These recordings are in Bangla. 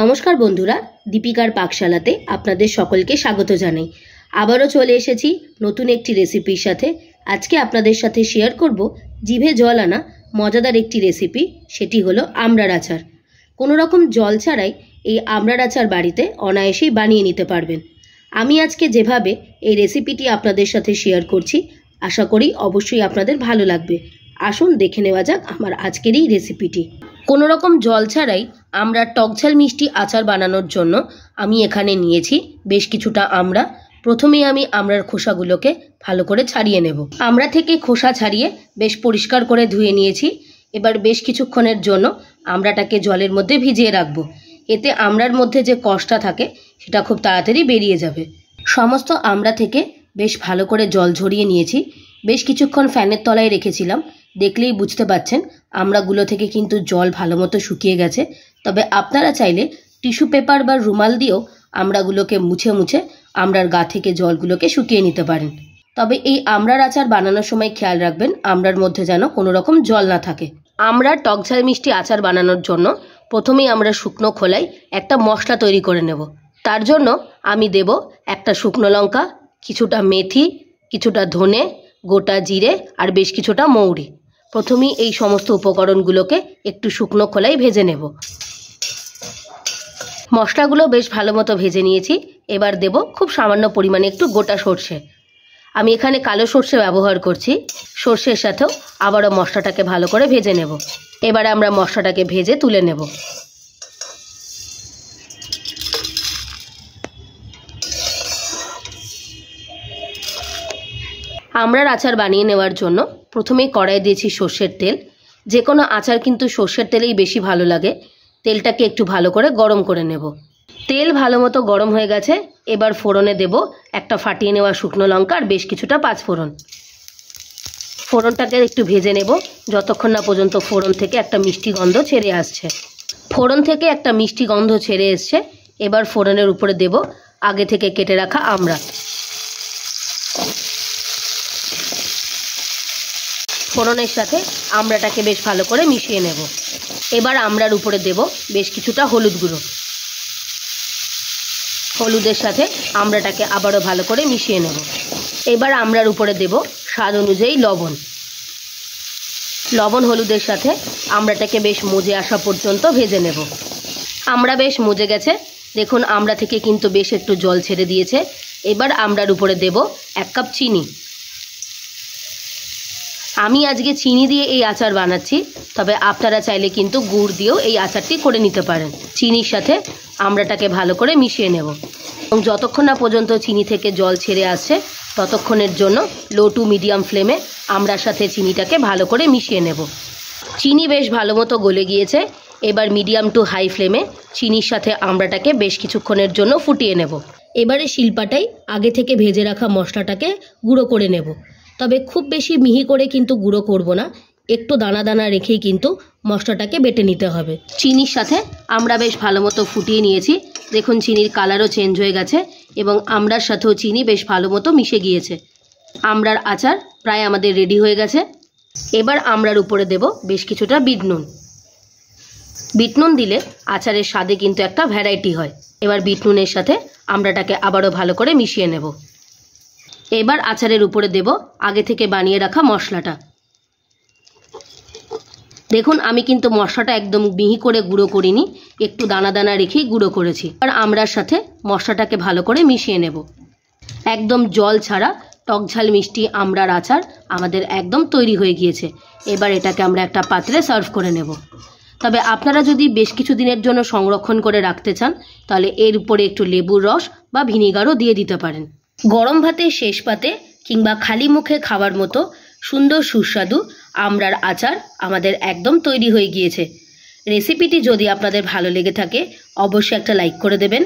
নমস্কার বন্ধুরা দীপিকার পাকশালাতে আপনাদের সকলকে স্বাগত জানাই আবারও চলে এসেছি নতুন একটি রেসিপির সাথে আজকে আপনাদের সাথে শেয়ার করব জিভে জল আনা মজাদার একটি রেসিপি সেটি হলো আমড়ার আচার কোনো রকম জল ছাড়াই এই আমড়ার আচার বাড়িতে অনায়াসেই বানিয়ে নিতে পারবেন আমি আজকে যেভাবে এই রেসিপিটি আপনাদের সাথে শেয়ার করছি আশা করি অবশ্যই আপনাদের ভালো লাগবে আসুন দেখে নেওয়া যাক আমার আজকের এই রেসিপিটি কোনো রকম জল ছাড়াই আমরা টকঝাল মিষ্টি আচার বানানোর জন্য আমি এখানে নিয়েছি বেশ কিছুটা আমরা প্রথমে আমি আমরার খোসাগুলোকে ভালো করে ছাড়িয়ে নেব আমরা থেকে খোসা ছাড়িয়ে বেশ পরিষ্কার করে ধুয়ে নিয়েছি এবার বেশ কিছুক্ষণের জন্য আমরাটাকে জলের মধ্যে ভিজিয়ে রাখবো এতে আমরার মধ্যে যে কষ্টটা থাকে সেটা খুব তাড়াতাড়ি বেরিয়ে যাবে সমস্ত আমরা থেকে বেশ ভালো করে জল ঝরিয়ে নিয়েছি বেশ কিছুক্ষণ ফ্যানের তলায় রেখেছিলাম দেখলেই বুঝতে পাচ্ছেন আমড়াগুলো থেকে কিন্তু জল ভালো মতো শুকিয়ে গেছে তবে আপনারা চাইলে টিস্যু পেপার বা রুমাল দিয়েও আমড়াগুলোকে মুছে মুছে আমড়ার গা থেকে জলগুলোকে শুকিয়ে নিতে পারেন তবে এই আমড়ার আচার বানানোর সময় খেয়াল রাখবেন আমড়ার মধ্যে যেন কোনো রকম জল না থাকে আমরা টকঝাল মিষ্টি আচার বানানোর জন্য প্রথমেই আমরা শুকনো খোলাই একটা মশলা তৈরি করে নেব তার জন্য আমি দেব একটা শুকনো লঙ্কা কিছুটা মেথি কিছুটা ধনে গোটা জিরে আর বেশ কিছুটা মৌরি প্রথমেই এই সমস্ত উপকরণগুলোকে একটু শুকনো খোলাই ভেজে নেব মশলাগুলো বেশ ভালো মতো ভেজে নিয়েছি এবার দেব খুব সামান্য পরিমাণে একটু গোটা সর্ষে আমি এখানে কালো সর্ষে ব্যবহার করছি সর্ষের সাথেও আবারও মশলাটাকে ভালো করে ভেজে নেব এবারে আমরা মশলাটাকে ভেজে তুলে নেব আমরা আচার বানিয়ে নেওয়ার জন্য প্রথমেই কড়াই দিয়েছি সর্ষের তেল যে কোনো আচার কিন্তু সর্ষের তেলেই বেশি ভালো লাগে তেলটাকে একটু ভালো করে গরম করে নেব তেল ভালো মতো গরম হয়ে গেছে এবার ফোড়নে দেব একটা ফাটিয়ে নেওয়া শুকনো লঙ্কা আর বেশ কিছুটা পাঁচ ফোড়ন ফোড়নটাকে একটু ভেজে নেব যতক্ষণ না পর্যন্ত ফোড়ন থেকে একটা মিষ্টি গন্ধ ছেড়ে আসছে ফোড়ন থেকে একটা মিষ্টি গন্ধ ছেড়ে এসছে এবার ফোড়নের উপরে দেব আগে থেকে কেটে রাখা আমরা ফোড়নের সাথে আমড়াটাকে বেশ ভালো করে মিশিয়ে নেব এবার আমড়ার উপরে দেব বেশ কিছুটা হলুদ গুঁড়ো হলুদের সাথে আমড়াটাকে আবারও ভালো করে মিশিয়ে নেব এবার আমড়ার উপরে দেব স্বাদ অনুযায়ী লবণ লবণ হলুদের সাথে আমড়াটাকে বেশ মজে আসা পর্যন্ত ভেজে নেব আমরা বেশ মজে গেছে দেখুন আমড়া থেকে কিন্তু বেশ একটু জল ছেড়ে দিয়েছে এবার আমড়ার উপরে দেব এক কাপ চিনি আমি আজকে চিনি দিয়ে এই আচার বানাচ্ছি তবে আপনারা চাইলে কিন্তু গুড় দিয়েও এই আচারটি করে নিতে পারেন চিনির সাথে আমরাটাকে ভালো করে মিশিয়ে নেব এবং যতক্ষণ না পর্যন্ত চিনি থেকে জল ছেড়ে আসছে ততক্ষণের জন্য লো টু মিডিয়াম ফ্লেমে আমরা সাথে চিনিটাকে ভালো করে মিশিয়ে নেব চিনি বেশ ভালো মতো গলে গিয়েছে এবার মিডিয়াম টু হাই ফ্লেমে চিনির সাথে আমরাটাকে বেশ কিছুক্ষণের জন্য ফুটিয়ে নেব এবারে শিল্পাটাই আগে থেকে ভেজে রাখা মশলাটাকে গুঁড়ো করে নেব তবে খুব বেশি মিহি করে কিন্তু গুঁড়ো করব না একটু দানা দানা রেখেই কিন্তু মশলাটাকে বেটে নিতে হবে চিনির সাথে আমরা বেশ ভালো মতো ফুটিয়ে নিয়েছি দেখুন চিনির কালারও চেঞ্জ হয়ে গেছে এবং আমড়ার সাথেও চিনি বেশ ভালো মতো মিশে গিয়েছে আমড়ার আচার প্রায় আমাদের রেডি হয়ে গেছে এবার আমড়ার উপরে দেব বেশ কিছুটা বিট নুন বিট নুন দিলে আচারের স্বাদে কিন্তু একটা ভ্যারাইটি হয় এবার বিট নুনের সাথে আমড়াটাকে আবারও ভালো করে মিশিয়ে নেব এবার আচারের উপরে দেব আগে থেকে বানিয়ে রাখা মশলাটা দেখুন আমি কিন্তু মশলাটা একদম মিহি করে গুঁড়ো করিনি একটু দানা দানা রেখেই গুঁড়ো করেছি আর আমরার সাথে মশলাটাকে ভালো করে মিশিয়ে নেব একদম জল ছাড়া টকঝাল মিষ্টি আমরার আচার আমাদের একদম তৈরি হয়ে গিয়েছে এবার এটাকে আমরা একটা পাত্রে সার্ভ করে নেব তবে আপনারা যদি বেশ কিছু দিনের জন্য সংরক্ষণ করে রাখতে চান তাহলে এর উপরে একটু লেবুর রস বা ভিনিগারও দিয়ে দিতে পারেন গরম ভাতের শেষ পাতে কিংবা খালি মুখে খাওয়ার মতো সুন্দর সুস্বাদু আমরার আচার আমাদের একদম তৈরি হয়ে গিয়েছে রেসিপিটি যদি আপনাদের ভালো লেগে থাকে অবশ্যই একটা লাইক করে দেবেন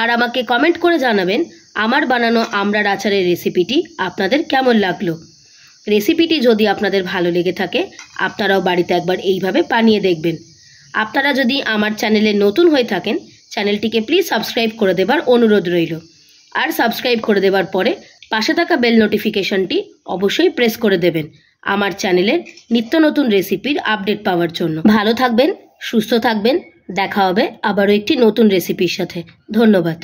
আর আমাকে কমেন্ট করে জানাবেন আমার বানানো আমরার আচারের রেসিপিটি আপনাদের কেমন লাগলো রেসিপিটি যদি আপনাদের ভালো লেগে থাকে আপনারাও বাড়িতে একবার এইভাবে বানিয়ে দেখবেন আপনারা যদি আমার চ্যানেলে নতুন হয়ে থাকেন চ্যানেলটিকে প্লিজ সাবস্ক্রাইব করে দেবার অনুরোধ রইল আর সাবস্ক্রাইব করে দেওয়ার পরে পাশে থাকা বেল নোটিফিকেশনটি অবশ্যই প্রেস করে দেবেন আমার চ্যানেলের নিত্য নতুন রেসিপির আপডেট পাওয়ার জন্য ভালো থাকবেন সুস্থ থাকবেন দেখা হবে আবারও একটি নতুন রেসিপির সাথে ধন্যবাদ